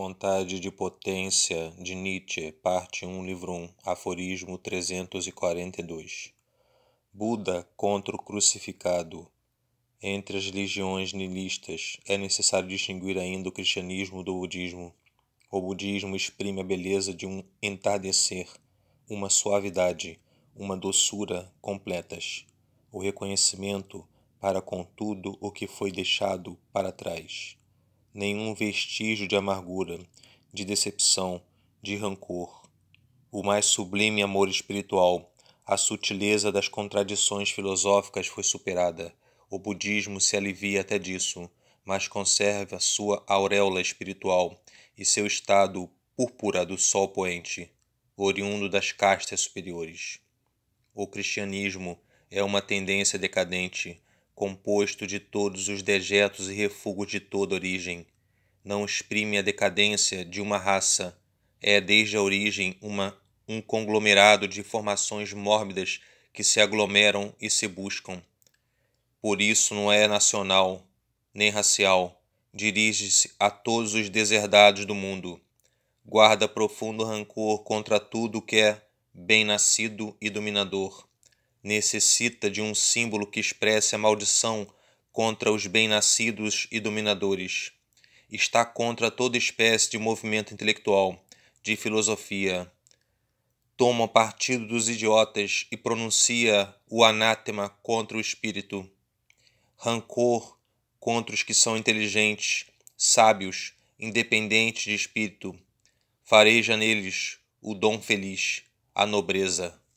Vontade de Potência de Nietzsche, parte 1, livro 1, aforismo 342. Buda contra o crucificado. Entre as religiões nihilistas, é necessário distinguir ainda o cristianismo do budismo. O budismo exprime a beleza de um entardecer, uma suavidade, uma doçura completas, o reconhecimento para com tudo o que foi deixado para trás nenhum vestígio de amargura, de decepção, de rancor. O mais sublime amor espiritual, a sutileza das contradições filosóficas foi superada. O budismo se alivia até disso, mas conserva sua auréola espiritual e seu estado púrpura do sol poente, oriundo das castas superiores. O cristianismo é uma tendência decadente, composto de todos os dejetos e refugos de toda origem. Não exprime a decadência de uma raça. É, desde a origem, uma, um conglomerado de formações mórbidas que se aglomeram e se buscam. Por isso não é nacional, nem racial. Dirige-se a todos os deserdados do mundo. Guarda profundo rancor contra tudo que é bem-nascido e dominador necessita de um símbolo que expresse a maldição contra os bem-nascidos e dominadores. Está contra toda espécie de movimento intelectual, de filosofia. Toma partido dos idiotas e pronuncia o anátema contra o espírito. Rancor contra os que são inteligentes, sábios, independentes de espírito. Fareja neles o dom feliz, a nobreza.